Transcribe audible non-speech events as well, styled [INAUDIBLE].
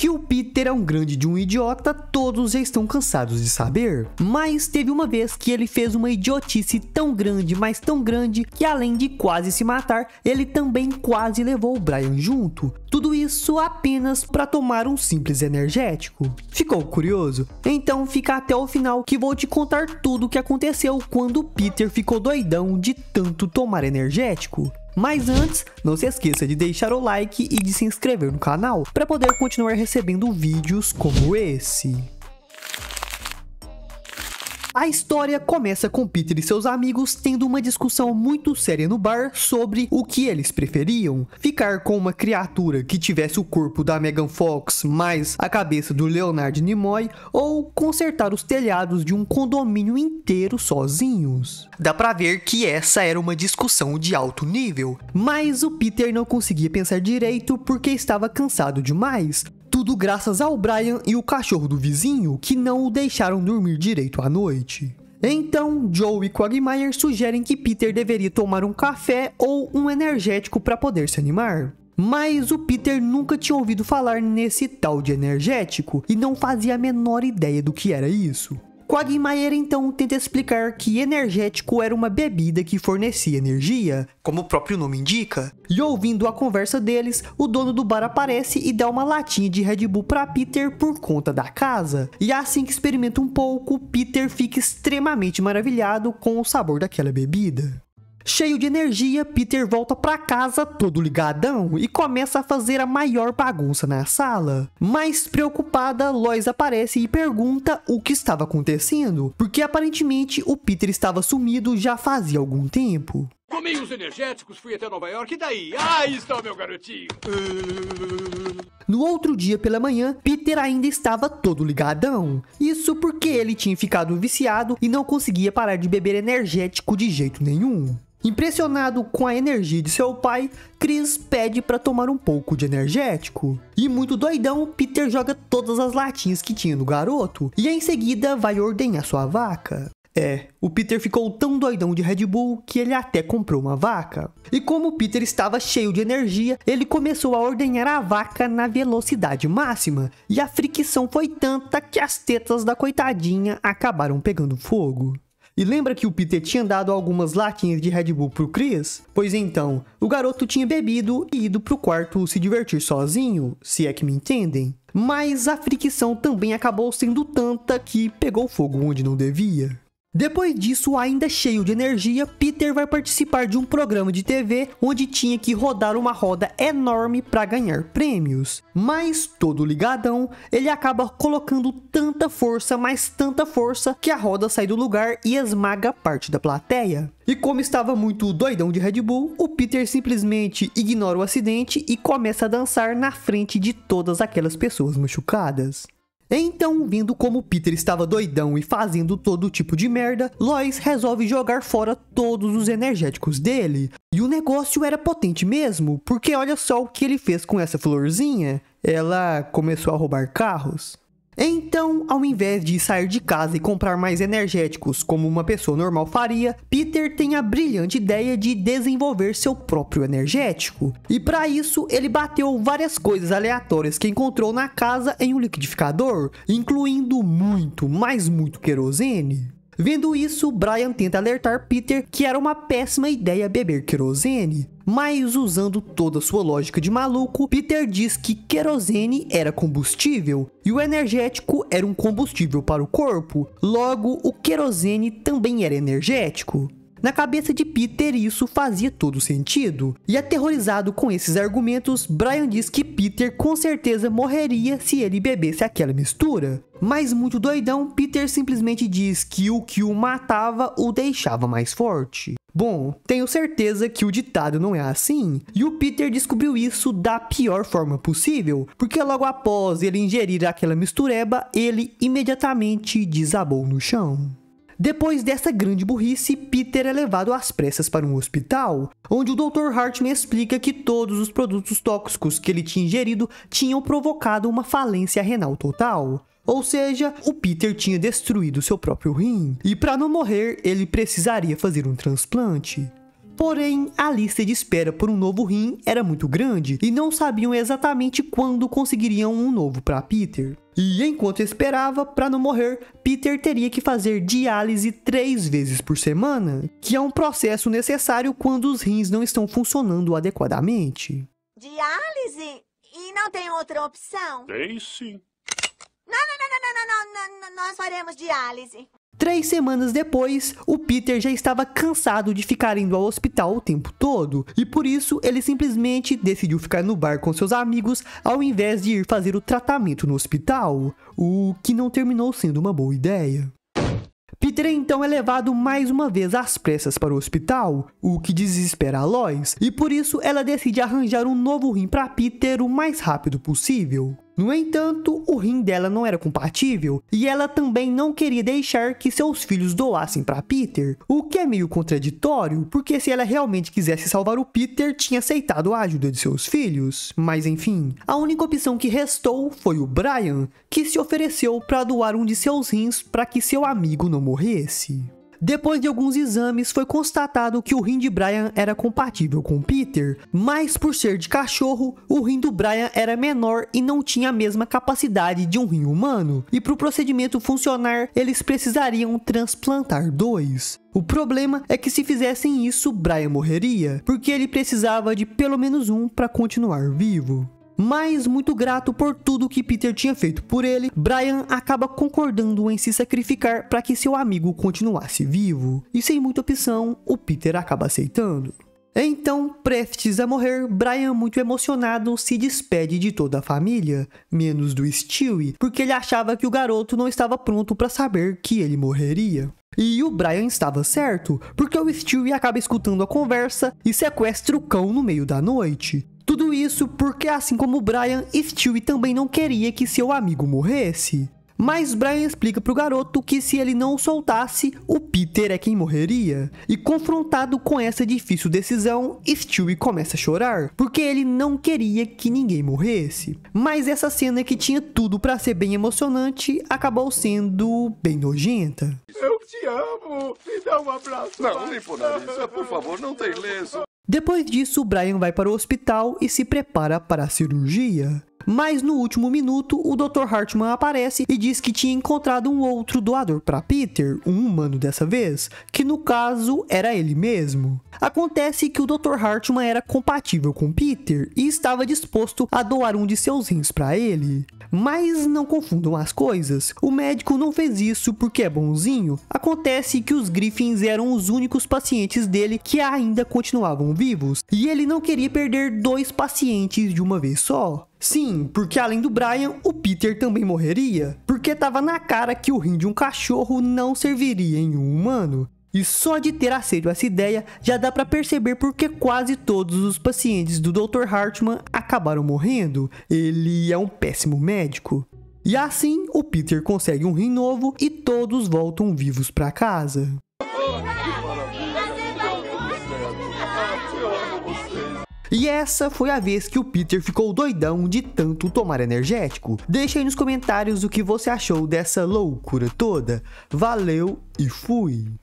Que o Peter é um grande de um idiota, todos já estão cansados de saber. Mas teve uma vez que ele fez uma idiotice tão grande, mas tão grande, que além de quase se matar, ele também quase levou o Brian junto. Tudo isso apenas para tomar um simples energético. Ficou curioso? Então fica até o final que vou te contar tudo o que aconteceu quando o Peter ficou doidão de tanto tomar energético. Mas antes, não se esqueça de deixar o like e de se inscrever no canal para poder continuar recebendo vídeos como esse. A história começa com Peter e seus amigos tendo uma discussão muito séria no bar sobre o que eles preferiam: ficar com uma criatura que tivesse o corpo da Megan Fox mais a cabeça do Leonard Nimoy ou consertar os telhados de um condomínio inteiro sozinhos. Dá para ver que essa era uma discussão de alto nível, mas o Peter não conseguia pensar direito porque estava cansado demais. Tudo graças ao Brian e o cachorro do vizinho que não o deixaram dormir direito à noite. Então, Joe e Quagmire sugerem que Peter deveria tomar um café ou um energético para poder se animar. Mas o Peter nunca tinha ouvido falar nesse tal de energético e não fazia a menor ideia do que era isso. Quagmire então tenta explicar que energético era uma bebida que fornecia energia, como o próprio nome indica. E ouvindo a conversa deles, o dono do bar aparece e dá uma latinha de Red Bull para Peter por conta da casa. E assim que experimenta um pouco, Peter fica extremamente maravilhado com o sabor daquela bebida. Cheio de energia, Peter volta para casa todo ligadão e começa a fazer a maior bagunça na sala. Mais preocupada, Lois aparece e pergunta o que estava acontecendo, porque aparentemente o Peter estava sumido já fazia algum tempo. Comi os energéticos, fui até Nova York e daí? Ah, está o meu garotinho! No outro dia pela manhã, Peter ainda estava todo ligadão. Isso porque ele tinha ficado viciado e não conseguia parar de beber energético de jeito nenhum. Impressionado com a energia de seu pai, Chris pede para tomar um pouco de energético. E muito doidão, Peter joga todas as latinhas que tinha no garoto e em seguida vai ordenhar sua vaca. É, o Peter ficou tão doidão de Red Bull que ele até comprou uma vaca. E como o Peter estava cheio de energia, ele começou a ordenhar a vaca na velocidade máxima. E a fricção foi tanta que as tetas da coitadinha acabaram pegando fogo. E lembra que o Peter tinha dado algumas latinhas de Red Bull pro Chris? Pois então, o garoto tinha bebido e ido pro quarto se divertir sozinho, se é que me entendem. Mas a fricção também acabou sendo tanta que pegou fogo onde não devia. Depois disso, ainda cheio de energia, Peter vai participar de um programa de TV onde tinha que rodar uma roda enorme para ganhar prêmios. Mas, todo ligadão, ele acaba colocando tanta força, mas tanta força, que a roda sai do lugar e esmaga parte da plateia. E como estava muito doidão de Red Bull, o Peter simplesmente ignora o acidente e começa a dançar na frente de todas aquelas pessoas machucadas. Então, vindo como Peter estava doidão e fazendo todo tipo de merda, Lois resolve jogar fora todos os energéticos dele. E o negócio era potente mesmo, porque olha só o que ele fez com essa florzinha. Ela começou a roubar carros. Então, ao invés de sair de casa e comprar mais energéticos como uma pessoa normal faria, Peter tem a brilhante ideia de desenvolver seu próprio energético. E para isso, ele bateu várias coisas aleatórias que encontrou na casa em um liquidificador, incluindo muito, mas muito querosene. Vendo isso, Brian tenta alertar Peter que era uma péssima ideia beber querosene. Mas usando toda sua lógica de maluco, Peter diz que querosene era combustível e o energético era um combustível para o corpo. Logo, o querosene também era energético. Na cabeça de Peter, isso fazia todo sentido. E aterrorizado com esses argumentos, Brian diz que Peter com certeza morreria se ele bebesse aquela mistura. Mas muito doidão, Peter simplesmente diz que o que o matava o deixava mais forte. Bom, tenho certeza que o ditado não é assim, e o Peter descobriu isso da pior forma possível, porque logo após ele ingerir aquela mistureba, ele imediatamente desabou no chão. Depois dessa grande burrice, Peter é levado às pressas para um hospital, onde o Dr. Hartman explica que todos os produtos tóxicos que ele tinha ingerido tinham provocado uma falência renal total. Ou seja, o Peter tinha destruído seu próprio rim, e para não morrer, ele precisaria fazer um transplante. Porém, a lista de espera por um novo rim era muito grande e não sabiam exatamente quando conseguiriam um novo para Peter. E enquanto esperava, para não morrer, Peter teria que fazer diálise três vezes por semana, que é um processo necessário quando os rins não estão funcionando adequadamente. Diálise? E não tem outra opção? Tem sim. Não, não, não, não, não, não, não, não, nós faremos diálise. Três semanas depois, o Peter já estava cansado de ficar indo ao hospital o tempo todo, e por isso ele simplesmente decidiu ficar no bar com seus amigos ao invés de ir fazer o tratamento no hospital, o que não terminou sendo uma boa ideia. Peter então é levado mais uma vez às pressas para o hospital, o que desespera a Lois, e por isso ela decide arranjar um novo rim para Peter o mais rápido possível. No entanto, o rim dela não era compatível e ela também não queria deixar que seus filhos doassem para Peter, o que é meio contraditório, porque se ela realmente quisesse salvar o Peter, tinha aceitado a ajuda de seus filhos. Mas enfim, a única opção que restou foi o Brian, que se ofereceu para doar um de seus rins para que seu amigo não morresse. Depois de alguns exames, foi constatado que o rim de Brian era compatível com Peter, mas por ser de cachorro, o rim do Brian era menor e não tinha a mesma capacidade de um rim humano, e para o procedimento funcionar, eles precisariam transplantar dois. O problema é que se fizessem isso, Brian morreria, porque ele precisava de pelo menos um para continuar vivo mas muito grato por tudo que Peter tinha feito por ele, Brian acaba concordando em se sacrificar para que seu amigo continuasse vivo, e sem muita opção, o Peter acaba aceitando. Então, prestes a morrer, Brian, muito emocionado, se despede de toda a família, menos do Stewie, porque ele achava que o garoto não estava pronto para saber que ele morreria. E o Brian estava certo, porque o Stewie acaba escutando a conversa e sequestra o cão no meio da noite. Tudo isso porque, assim como Brian, Stewie também não queria que seu amigo morresse. Mas Brian explica pro garoto que se ele não soltasse, o Peter é quem morreria. E confrontado com essa difícil decisão, Stewie começa a chorar, porque ele não queria que ninguém morresse. Mas essa cena que tinha tudo para ser bem emocionante, acabou sendo bem nojenta. Eu te amo! Me dá um abraço! Não, limpa o nariz. [LAUGHS] Por favor, não tem lenço. Depois disso, Brian vai para o hospital e se prepara para a cirurgia. Mas no último minuto, o Dr. Hartman aparece e diz que tinha encontrado um outro doador para Peter, um humano dessa vez, que no caso era ele mesmo. Acontece que o Dr. Hartman era compatível com Peter e estava disposto a doar um de seus rins para ele. Mas não confundam as coisas. O médico não fez isso porque é bonzinho. Acontece que os Griffins eram os únicos pacientes dele que ainda continuavam vivos, e ele não queria perder dois pacientes de uma vez só. Sim, porque além do Brian, o Peter também morreria, porque estava na cara que o rim de um cachorro não serviria em um humano. E só de ter aceito essa ideia, já dá para perceber porque quase todos os pacientes do Dr. Hartman acabaram morrendo. Ele é um péssimo médico. E assim, o Peter consegue um rim novo e todos voltam vivos para casa. E essa foi a vez que o Peter ficou doidão de tanto tomar energético. Deixa aí nos comentários o que você achou dessa loucura toda. Valeu e fui!